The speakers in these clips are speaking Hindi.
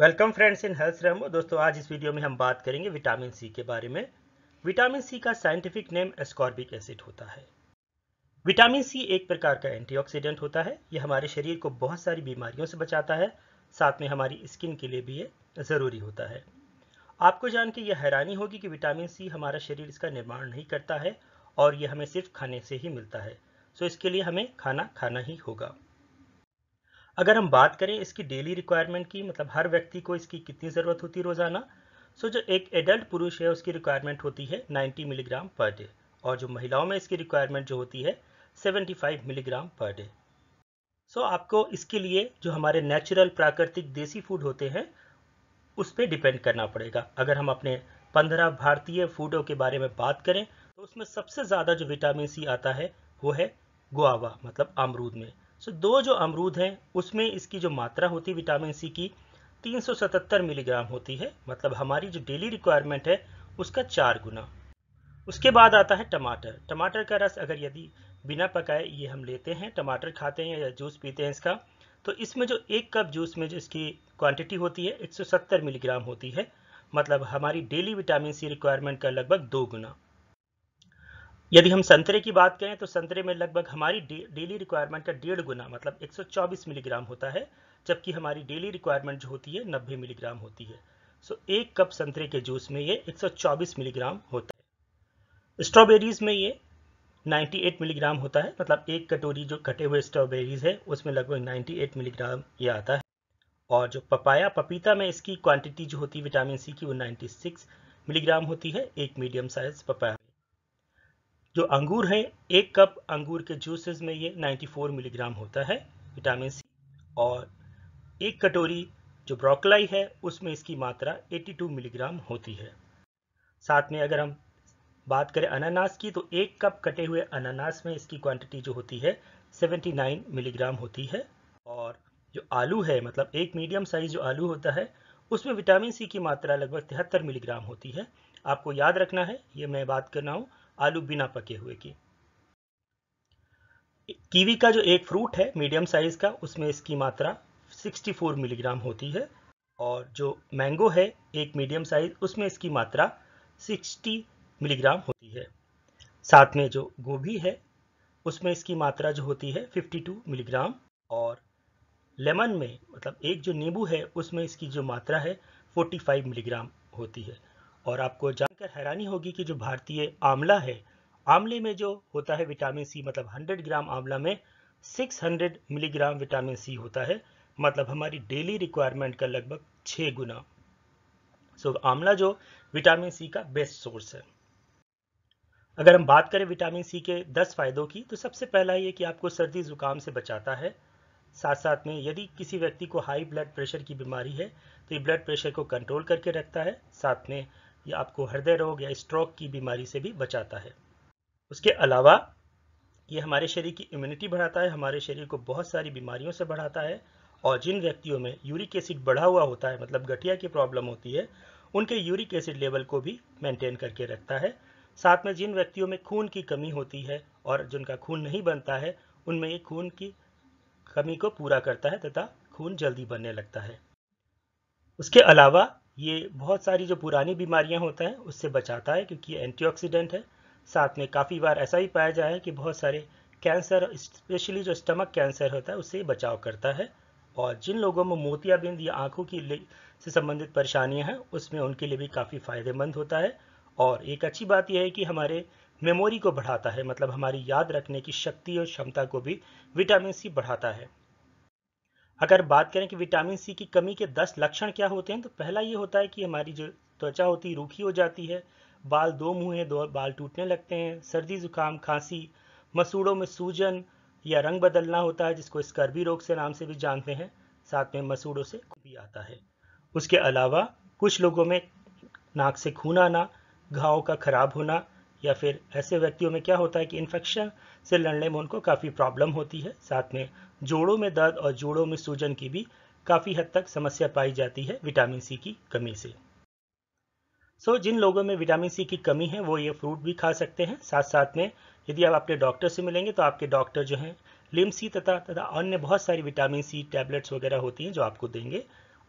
वेलकम फ्रेंड्स इन हेल्थ रेमो दोस्तों आज इस वीडियो में हम बात करेंगे विटामिन सी के बारे में विटामिन सी का साइंटिफिक नेम एस्कॉर्बिक एसिड होता है विटामिन सी एक प्रकार का एंटीऑक्सीडेंट होता है ये हमारे शरीर को बहुत सारी बीमारियों से बचाता है साथ में हमारी स्किन के लिए भी ये ज़रूरी होता है आपको जान के ये हैरानी होगी कि विटामिन सी हमारा शरीर इसका निर्माण नहीं करता है और ये हमें सिर्फ खाने से ही मिलता है सो इसके लिए हमें खाना खाना ही होगा अगर हम बात करें इसकी डेली रिक्वायरमेंट की मतलब हर व्यक्ति को इसकी कितनी ज़रूरत होती है रोज़ाना सो जो एक एडल्ट पुरुष है उसकी रिक्वायरमेंट होती है 90 मिलीग्राम पर डे और जो महिलाओं में इसकी रिक्वायरमेंट जो होती है 75 मिलीग्राम पर डे सो आपको इसके लिए जो हमारे नेचुरल प्राकृतिक देसी फूड होते हैं उस पर डिपेंड करना पड़ेगा अगर हम अपने पंद्रह भारतीय फूडों के बारे में बात करें तो उसमें सबसे ज़्यादा जो विटामिन सी आता है वो है गुआवा मतलब अमरूद में सो दो जो अमरूद हैं उसमें इसकी जो मात्रा होती है विटामिन सी की 377 मिलीग्राम होती है मतलब हमारी जो डेली रिक्वायरमेंट है उसका चार गुना उसके बाद आता है टमाटर टमाटर का रस अगर यदि बिना पकाए ये हम लेते हैं टमाटर खाते हैं या जूस पीते हैं इसका तो इसमें जो एक कप जूस में जो इसकी क्वांटिटी होती है 170 मिलीग्राम होती है मतलब हमारी डेली विटामिन सी रिक्वायरमेंट का लगभग दो गुना यदि हम संतरे की बात करें तो संतरे में लगभग हमारी डेली रिक्वायरमेंट का डेढ़ गुना मतलब 124 मिलीग्राम होता है जबकि हमारी डेली रिक्वायरमेंट जो होती है 90 मिलीग्राम होती है सो so, एक कप संतरे के जूस में ये 124 मिलीग्राम होता है स्ट्रॉबेरीज में ये 98 मिलीग्राम होता है मतलब एक कटोरी जो कटे हुए स्ट्रॉबेरीज है उसमें लगभग नाइन्टी मिलीग्राम ये आता है और जो पपाया पपीता में इसकी क्वांटिटी जो होती है विटामिन सी की वो नाइन्टी मिलीग्राम होती है एक मीडियम साइज पपाया जो अंगूर है एक कप अंगूर के जूसेस में ये 94 मिलीग्राम होता है विटामिन सी और एक कटोरी जो ब्रोकलाई है उसमें इसकी मात्रा 82 मिलीग्राम होती है साथ में अगर हम बात करें अनानास की तो एक कप कटे हुए अनानास में इसकी क्वांटिटी जो होती है 79 मिलीग्राम होती है और जो आलू है मतलब एक मीडियम साइज जो आलू होता है उसमें विटामिन सी की मात्रा लगभग तिहत्तर मिलीग्राम होती है आपको याद रखना है ये मैं बात कर रहा हूँ आलू बिना पके हुए की कीवी का जो एक फ्रूट है मीडियम साइज का उसमें इसकी मात्रा 64 मिलीग्राम होती है और जो मैंगो है एक मीडियम साइज उसमें इसकी मात्रा 60 मिलीग्राम होती है साथ में जो गोभी है उसमें इसकी मात्रा जो होती है 52 मिलीग्राम और लेमन में मतलब एक जो नींबू है उसमें इसकी जो मात्रा है 45 मिलीग्राम होती है और आपको हैरानी होगी कि जो भारतीय आंवला है आंवले में जो होता है विटामिन सी मतलब 100 ग्राम आंवला में 600 मिलीग्राम विटामिन सी होता है मतलब हमारी डेली रिक्वायरमेंट का लगभग छः गुना सो so, आंवला जो विटामिन सी का बेस्ट सोर्स है अगर हम बात करें विटामिन सी के 10 फायदों की तो सबसे पहला ये कि आपको सर्दी जुकाम से बचाता है साथ साथ में यदि किसी व्यक्ति को हाई ब्लड प्रेशर की बीमारी है तो ये ब्लड प्रेशर को कंट्रोल करके रखता है साथ में ये आपको हृदय रोग या स्ट्रोक की बीमारी से भी बचाता है उसके अलावा ये हमारे शरीर की इम्यूनिटी बढ़ाता है हमारे शरीर को बहुत सारी बीमारियों से बढ़ाता है और जिन व्यक्तियों में यूरिक एसिड बढ़ा हुआ होता है मतलब गठिया की प्रॉब्लम होती है उनके यूरिक एसिड लेवल को भी मेंटेन करके रखता है साथ में जिन व्यक्तियों में खून की कमी होती है और जिनका खून नहीं बनता है उनमें ये खून की कमी को पूरा करता है तथा खून जल्दी बनने लगता है उसके अलावा ये बहुत सारी जो पुरानी बीमारियां होता हैं उससे बचाता है क्योंकि ये एंटीऑक्सीडेंट है साथ में काफ़ी बार ऐसा भी पाया जाए कि बहुत सारे कैंसर स्पेशली जो स्टमक कैंसर होता है उससे बचाव करता है और जिन लोगों में मोतियाबिंद या आँखों की से संबंधित परेशानियाँ हैं उसमें उनके लिए भी काफ़ी फायदेमंद होता है और एक अच्छी बात यह है कि हमारे मेमोरी को बढ़ाता है मतलब हमारी याद रखने की शक्ति और क्षमता को भी विटामिन सी बढ़ाता है अगर बात करें कि विटामिन सी की कमी के दस लक्षण क्या होते हैं तो पहला ये होता है कि हमारी जो त्वचा होती है रूखी हो जाती है बाल दो मुँहे दो बाल टूटने लगते हैं सर्दी जुकाम खांसी मसूड़ों में सूजन या रंग बदलना होता है जिसको स्कर्बी रोग से नाम से भी जानते हैं साथ में मसूड़ों से भी आता है उसके अलावा कुछ लोगों में नाक से खून आना घावों का खराब होना या फिर ऐसे व्यक्तियों में क्या होता है कि इन्फेक्शन से लड़ने में उनको काफ़ी प्रॉब्लम होती है साथ में जोड़ों में दर्द और जोड़ों में सूजन की भी काफ़ी हद तक समस्या पाई जाती है विटामिन सी की कमी से सो so, जिन लोगों में विटामिन सी की कमी है वो ये फ्रूट भी खा सकते हैं साथ साथ में यदि आप अपने डॉक्टर से मिलेंगे तो आपके डॉक्टर जो हैं लिम सी तथा तथा अन्य बहुत सारी विटामिन सी टैबलेट्स वगैरह होती हैं जो आपको देंगे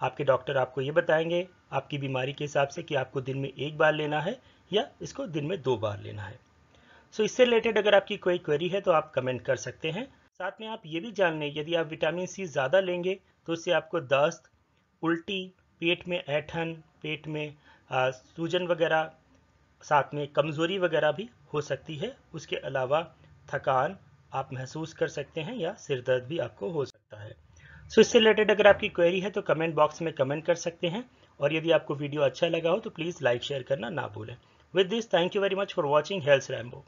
आपके डॉक्टर आपको ये बताएंगे आपकी बीमारी के हिसाब से कि आपको दिन में एक बार लेना है या इसको दिन में दो बार लेना है सो so, इससे रिलेटेड अगर आपकी कोई क्वेरी है तो आप कमेंट कर सकते हैं साथ में आप ये भी जान लें यदि आप विटामिन सी ज़्यादा लेंगे तो उससे आपको दस्त उल्टी पेट में ऐठन पेट में आ, सूजन वगैरह साथ में कमज़ोरी वगैरह भी हो सकती है उसके अलावा थकान आप महसूस कर सकते हैं या सिर दर्द भी आपको हो सकता है सो so, इससे रिलेटेड अगर आपकी क्वेरी है तो कमेंट बॉक्स में कमेंट कर सकते हैं और यदि आपको वीडियो अच्छा लगा हो तो प्लीज़ लाइक शेयर करना ना भूलें With this, thank you very much for watching Health Rambo.